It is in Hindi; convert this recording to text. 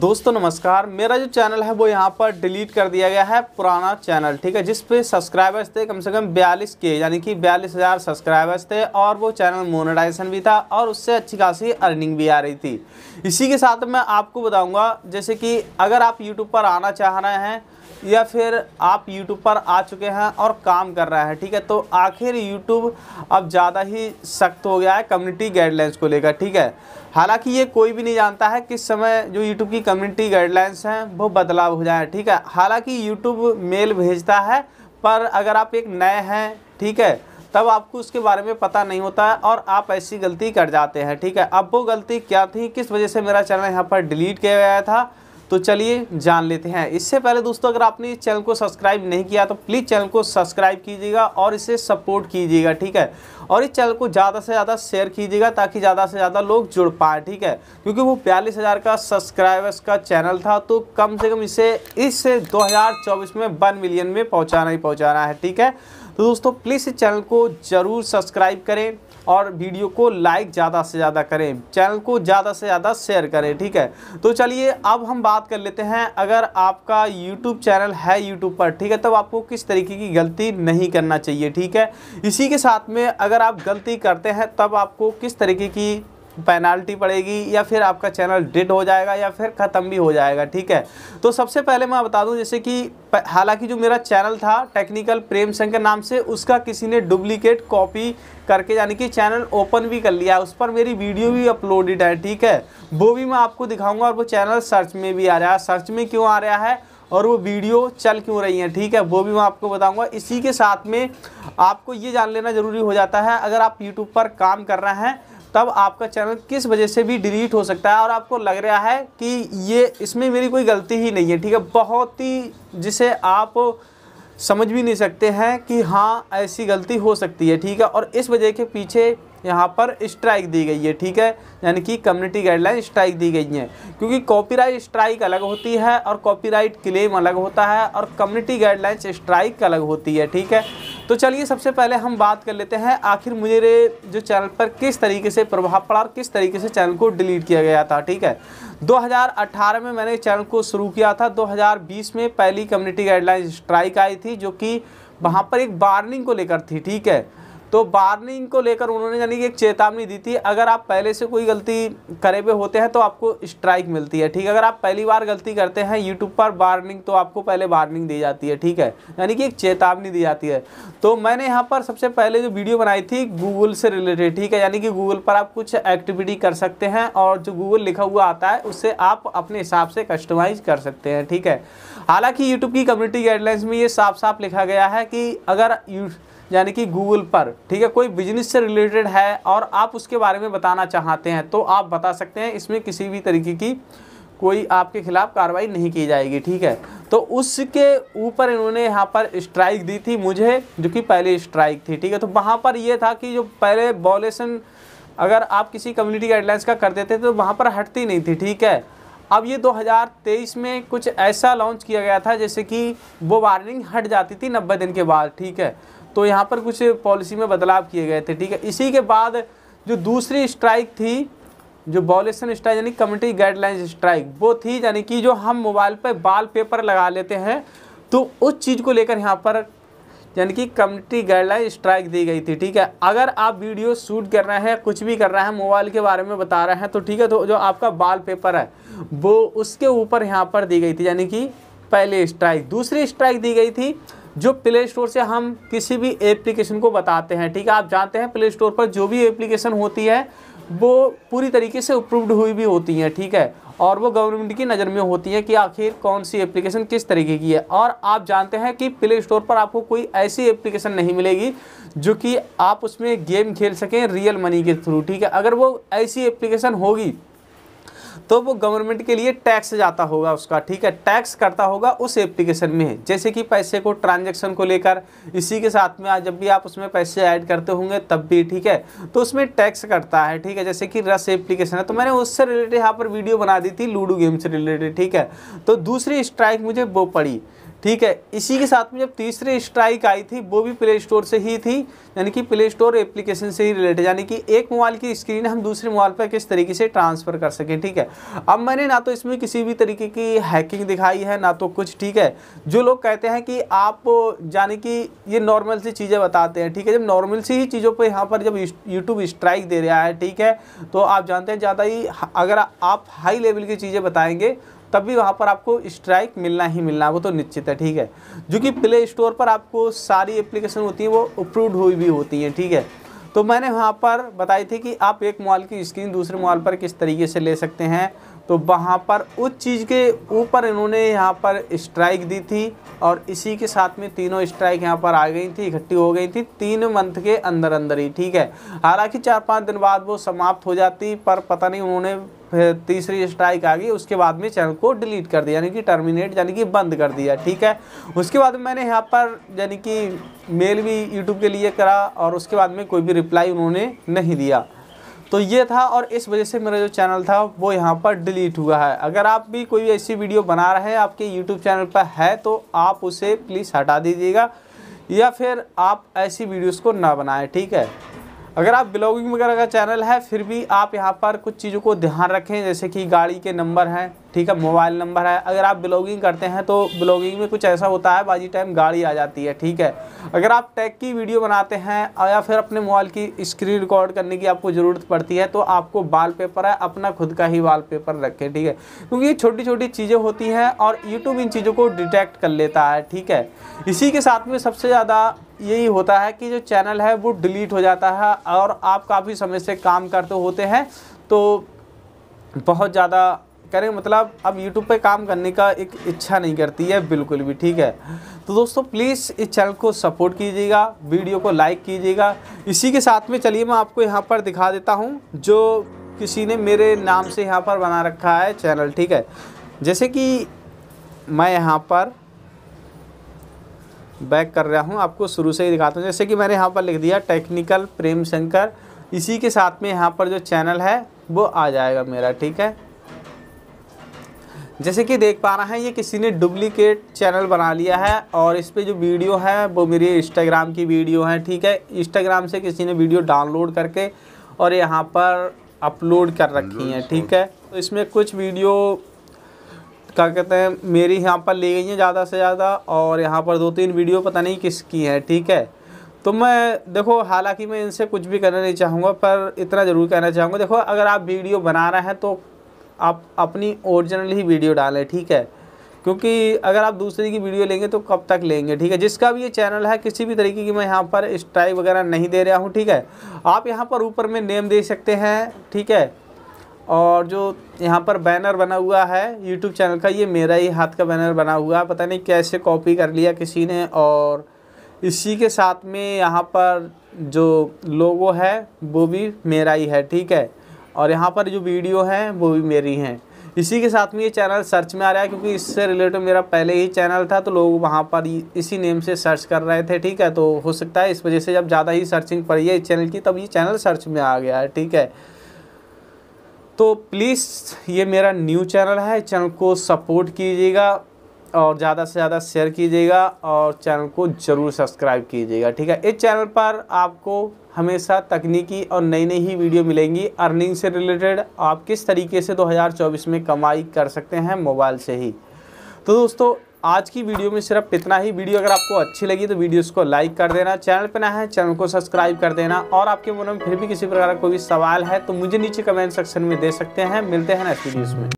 दोस्तों नमस्कार मेरा जो चैनल है वो यहाँ पर डिलीट कर दिया गया है पुराना चैनल ठीक है जिस पे सब्सक्राइबर्स थे कम से कम बयालीस के यानी कि बयालीस हज़ार सब्सक्राइबर्स थे और वो चैनल मोनेटाइजेशन भी था और उससे अच्छी खासी अर्निंग भी आ रही थी इसी के साथ मैं आपको बताऊँगा जैसे कि अगर आप यूट्यूब पर आना चाह रहे हैं या फिर आप यूट्यूब पर आ चुके हैं और काम कर रहा है ठीक है तो आखिर यूट्यूब अब ज़्यादा ही सख्त हो गया है कम्युनिटी गाइडलाइंस को लेकर ठीक है हालांकि ये कोई भी नहीं जानता है किस समय जो यूट्यूब की कम्युनिटी गाइडलाइंस हैं वो बदलाव हो जाए ठीक है हालांकि यूट्यूब मेल भेजता है पर अगर आप एक नए हैं ठीक है तब आपको उसके बारे में पता नहीं होता है और आप ऐसी गलती कर जाते हैं ठीक है अब वो गलती क्या थी किस वजह से मेरा चैनल यहाँ पर डिलीट किया गया था तो चलिए जान लेते हैं इससे पहले दोस्तों अगर आपने इस चैनल को सब्सक्राइब नहीं किया तो प्लीज़ चैनल को सब्सक्राइब कीजिएगा और इसे सपोर्ट कीजिएगा ठीक है और इस चैनल को ज़्यादा से ज़्यादा शेयर कीजिएगा ताकि ज़्यादा से ज़्यादा लोग जुड़ पाए ठीक है क्योंकि वो बयालीस हज़ार का सब्सक्राइबर्स का चैनल था तो कम से कम इसे इस चौबीस में वन मिलियन में पहुँचाना ही पहुँचाना है ठीक है तो दोस्तों प्लीज़ इस चैनल को ज़रूर सब्सक्राइब करें और वीडियो को लाइक ज़्यादा से ज़्यादा करें चैनल को ज़्यादा से ज़्यादा शेयर करें ठीक है तो चलिए अब हम बात कर लेते हैं अगर आपका यूट्यूब चैनल है यूट्यूब पर ठीक है तब तो आपको किस तरीके की गलती नहीं करना चाहिए ठीक है इसी के साथ में अगर आप गलती करते हैं तब आपको किस तरीके की पेनाल्टी पड़ेगी या फिर आपका चैनल डेड हो जाएगा या फिर ख़त्म भी हो जाएगा ठीक है तो सबसे पहले मैं बता दूं जैसे कि हालांकि जो मेरा चैनल था टेक्निकल प्रेम संघ के नाम से उसका किसी ने डुप्लीकेट कॉपी करके यानी कि चैनल ओपन भी कर लिया उस पर मेरी वीडियो भी अपलोडेड है ठीक है वो भी मैं आपको दिखाऊँगा और वो चैनल सर्च में भी आ रहा है सर्च में क्यों आ रहा है और वो वीडियो चल क्यों रही है ठीक है वो भी मैं आपको बताऊंगा इसी के साथ में आपको ये जान लेना ज़रूरी हो जाता है अगर आप यूट्यूब पर काम कर रहे हैं तब आपका चैनल किस वजह से भी डिलीट हो सकता है और आपको लग रहा है कि ये इसमें मेरी कोई गलती ही नहीं है ठीक है बहुत ही जिसे आप समझ भी नहीं सकते हैं कि हाँ ऐसी गलती हो सकती है ठीक है और इस वजह के पीछे यहाँ पर स्ट्राइक दी गई है ठीक है यानी कि कम्युनिटी गाइडलाइन स्ट्राइक दी गई है क्योंकि कॉपीराइट स्ट्राइक अलग होती है और कॉपीराइट क्लेम अलग होता है और कम्युनिटी गाइडलाइंस स्ट्राइक अलग होती है ठीक है तो चलिए सबसे पहले हम बात कर लेते हैं आखिर मुझे जो चैनल पर किस तरीके से प्रभाव पड़ा और किस तरीके से चैनल को डिलीट किया गया था ठीक है 2018 में मैंने चैनल को शुरू किया था 2020 में पहली कम्युनिटी गाइडलाइन स्ट्राइक आई थी जो कि वहाँ पर एक वार्निंग को लेकर थी ठीक है तो बार्निंग को लेकर उन्होंने यानी कि एक चेतावनी दी थी अगर आप पहले से कोई गलती करे हुए होते हैं तो आपको स्ट्राइक मिलती है ठीक है अगर आप पहली बार गलती करते हैं यूट्यूब पर बार्निंग तो आपको पहले बार्निंग दी जाती है ठीक है यानी कि एक चेतावनी दी जाती है तो मैंने यहाँ पर सबसे पहले जो वीडियो बनाई थी गूगल से रिलेटेड ठीक है यानी कि गूगल पर आप कुछ एक्टिविटी कर सकते हैं और जो गूगल लिखा हुआ आता है उससे आप अपने हिसाब से कस्टमाइज़ कर सकते हैं ठीक है हालांकि यूट्यूब की कम्युनिटी गाइडलाइंस में ये साफ साफ लिखा गया है कि अगर यानी कि गूगल पर ठीक है कोई बिजनेस से रिलेटेड है और आप उसके बारे में बताना चाहते हैं तो आप बता सकते हैं इसमें किसी भी तरीके की कोई आपके खिलाफ़ कार्रवाई नहीं की जाएगी ठीक है तो उसके ऊपर इन्होंने यहाँ पर स्ट्राइक दी थी मुझे जो कि पहले स्ट्राइक थी ठीक है तो वहाँ पर यह था कि जो पहले बॉलेसन अगर आप किसी कम्युनिटी गाइडलाइंस का कर देते तो वहाँ पर हटती नहीं थी ठीक है अब ये 2023 में कुछ ऐसा लॉन्च किया गया था जैसे कि वो वार्निंग हट जाती थी नब्बे दिन के बाद ठीक है तो यहाँ पर कुछ पॉलिसी में बदलाव किए गए थे ठीक है इसी के बाद जो दूसरी स्ट्राइक थी जो बॉलेसन स्ट्राइक यानी कम्युनिटी गाइडलाइंस स्ट्राइक वो थी यानी कि जो हम मोबाइल पर बाल पेपर लगा लेते हैं तो उस चीज़ को लेकर यहाँ पर यानी कि कम्युनिटी गाइडलाइन स्ट्राइक दी गई थी ठीक है अगर आप वीडियो शूट कर रहे हैं कुछ भी कर रहे हैं मोबाइल के बारे में बता रहे हैं तो ठीक है तो जो आपका बाल पेपर है वो उसके ऊपर यहाँ पर दी गई थी यानी कि पहले स्ट्राइक दूसरी स्ट्राइक दी गई थी जो प्ले स्टोर से हम किसी भी एप्लीकेशन को बताते हैं ठीक है आप जानते हैं प्ले स्टोर पर जो भी एप्लीकेशन होती है वो पूरी तरीके से अप्रूव्ड हुई भी होती हैं ठीक है और वो गवर्नमेंट की नज़र में होती हैं कि आखिर कौन सी एप्लीकेशन किस तरीके की है और आप जानते हैं कि प्ले स्टोर पर आपको कोई ऐसी एप्लीकेशन नहीं मिलेगी जो कि आप उसमें गेम खेल सकें रियल मनी के थ्रू ठीक है अगर वो ऐसी एप्लीकेशन होगी तो वो गवर्नमेंट के लिए टैक्स जाता होगा उसका ठीक है टैक्स करता होगा उस एप्लीकेशन में जैसे कि पैसे को ट्रांजेक्शन को लेकर इसी के साथ में जब भी आप उसमें पैसे ऐड करते होंगे तब भी ठीक है तो उसमें टैक्स करता है ठीक है जैसे कि रस एप्लीकेशन है तो मैंने उससे रिलेटेड यहाँ पर वीडियो बना दी थी लूडो गेम से रिलेटेड ठीक है तो दूसरी स्ट्राइक मुझे वो पड़ी ठीक है इसी के साथ में जब तीसरी स्ट्राइक आई थी वो भी प्ले स्टोर से ही थी यानी कि प्ले स्टोर एप्लीकेशन से ही रिलेटेड यानी कि एक मोबाइल की स्क्रीन हम दूसरे मोबाइल पर किस तरीके से ट्रांसफ़र कर सकें ठीक है अब मैंने ना तो इसमें किसी भी तरीके की हैकिंग दिखाई है ना तो कुछ ठीक है जो लोग कहते हैं कि आप यानी कि ये नॉर्मल सी चीज़ें बताते हैं ठीक है जब नॉर्मल सी ही चीज़ों पर यहाँ पर जब यूट्यूब स्ट्राइक दे रहा है ठीक है तो आप जानते हैं ज़्यादा ही अगर आप हाई लेवल की चीज़ें बताएँगे तब भी वहाँ पर आपको स्ट्राइक मिलना ही मिलना वो तो निश्चित है ठीक है जो कि प्ले स्टोर पर आपको सारी एप्लीकेशन होती हैं वो अप्रूव्ड हुई भी होती हैं ठीक है तो मैंने वहाँ पर बताई थी कि आप एक मॉल की स्क्रीन दूसरे मॉल पर किस तरीके से ले सकते हैं तो वहाँ पर उस चीज़ के ऊपर इन्होंने यहाँ पर स्ट्राइक दी थी और इसी के साथ में तीनों स्ट्राइक यहाँ पर आ गई थी इकट्ठी हो गई थी तीन मंथ के अंदर अंदर ही ठीक है हालांकि चार पाँच दिन बाद वो समाप्त हो जाती पर पता नहीं उन्होंने तीसरी स्ट्राइक आ गई उसके बाद में चैनल को डिलीट कर दिया यानी कि टर्मिनेट यानी कि बंद कर दिया ठीक है उसके बाद मैंने यहाँ पर यानी कि मेल भी यूट्यूब के लिए करा और उसके बाद में कोई भी रिप्लाई उन्होंने नहीं दिया तो ये था और इस वजह से मेरा जो चैनल था वो यहाँ पर डिलीट हुआ है अगर आप भी कोई ऐसी वीडियो बना रहे हैं आपके यूट्यूब चैनल पर है तो आप उसे प्लीज़ हटा दीजिएगा या फिर आप ऐसी वीडियोस को ना बनाएं ठीक है अगर आप ब्लॉगिंग वगैरह का चैनल है फिर भी आप यहाँ पर कुछ चीज़ों को ध्यान रखें जैसे कि गाड़ी के नंबर हैं ठीक है मोबाइल नंबर है अगर आप ब्लॉगिंग करते हैं तो ब्लॉगिंग में कुछ ऐसा होता है बाजी टाइम गाड़ी आ जाती है ठीक है अगर आप टैग की वीडियो बनाते हैं या फिर अपने मोबाइल की स्क्रीन रिकॉर्ड करने की आपको ज़रूरत पड़ती है तो आपको पेपर है अपना खुद का ही पेपर रखें ठीक है क्योंकि ये छोटी छोटी चीज़ें होती हैं और यूट्यूब इन चीज़ों को डिटेक्ट कर लेता है ठीक है इसी के साथ में सबसे ज़्यादा यही होता है कि जो चैनल है वो डिलीट हो जाता है और आप काफ़ी समय से काम करते होते हैं तो बहुत ज़्यादा करें मतलब अब YouTube पे काम करने का एक इच्छा नहीं करती है बिल्कुल भी ठीक है तो दोस्तों प्लीज़ इस चैनल को सपोर्ट कीजिएगा वीडियो को लाइक कीजिएगा इसी के साथ में चलिए मैं आपको यहाँ पर दिखा देता हूँ जो किसी ने मेरे नाम से यहाँ पर बना रखा है चैनल ठीक है जैसे कि मैं यहाँ पर बैक कर रहा हूँ आपको शुरू से ही दिखाता हूँ जैसे कि मैंने यहाँ पर लिख दिया टेक्निकल प्रेम शंकर इसी के साथ में यहाँ पर जो चैनल है वो आ जाएगा मेरा ठीक है जैसे कि देख पा रहे हैं ये किसी ने डुप्लीकेट चैनल बना लिया है और इस पर जो वीडियो है वो मेरी इंस्टाग्राम की वीडियो है ठीक है इंस्टाग्राम से किसी ने वीडियो डाउनलोड करके और यहाँ पर अपलोड कर रखी है ठीक है तो इसमें कुछ वीडियो क्या कहते हैं मेरी यहाँ पर ली गई हैं ज़्यादा से ज़्यादा और यहाँ पर दो तीन वीडियो पता नहीं किसकी है ठीक है तो मैं देखो हालांकि मैं इनसे कुछ भी करना नहीं चाहूँगा पर इतना ज़रूर कहना चाहूँगा देखो अगर आप वीडियो बना रहे हैं तो आप अपनी ओरिजिनल ही वीडियो डालें ठीक है क्योंकि अगर आप दूसरे की वीडियो लेंगे तो कब तक लेंगे ठीक है जिसका भी ये चैनल है किसी भी तरीके की मैं यहाँ पर स्ट्राइक वगैरह नहीं दे रहा हूँ ठीक है आप यहाँ पर ऊपर में नेम दे सकते हैं ठीक है और जो यहाँ पर बैनर बना हुआ है यूट्यूब चैनल का ये मेरा ही हाथ का बैनर बना हुआ है पता नहीं कैसे कॉपी कर लिया किसी ने और इसी के साथ में यहाँ पर जो लोगो है वो भी मेरा ही है ठीक है और यहाँ पर जो वीडियो हैं वो भी मेरी हैं इसी के साथ में ये चैनल सर्च में आ रहा है क्योंकि इससे रिलेटेड मेरा पहले ही चैनल था तो लोग वहाँ पर इसी नेम से सर्च कर रहे थे ठीक है तो हो सकता है इस वजह से जब ज़्यादा ही सर्चिंग पड़ी है इस चैनल की तब ये चैनल सर्च में आ गया है ठीक है तो प्लीज़ ये मेरा न्यू चैनल है चैनल को सपोर्ट कीजिएगा और ज़्यादा से ज़्यादा शेयर कीजिएगा और चैनल को ज़रूर सब्सक्राइब कीजिएगा ठीक है इस चैनल पर आपको हमेशा तकनीकी और नई नई ही वीडियो मिलेंगी अर्निंग से रिलेटेड आप किस तरीके से 2024 में कमाई कर सकते हैं मोबाइल से ही तो दोस्तों आज की वीडियो में सिर्फ इतना ही वीडियो अगर आपको अच्छी लगी तो वीडियो को लाइक कर देना चैनल पर ना है चैनल को सब्सक्राइब कर देना और आपके मन में फिर भी किसी प्रकार का कोई भी सवाल है तो मुझे नीचे कमेंट सेक्शन में दे सकते हैं मिलते हैं नेक्स्ट वीडियोज़ में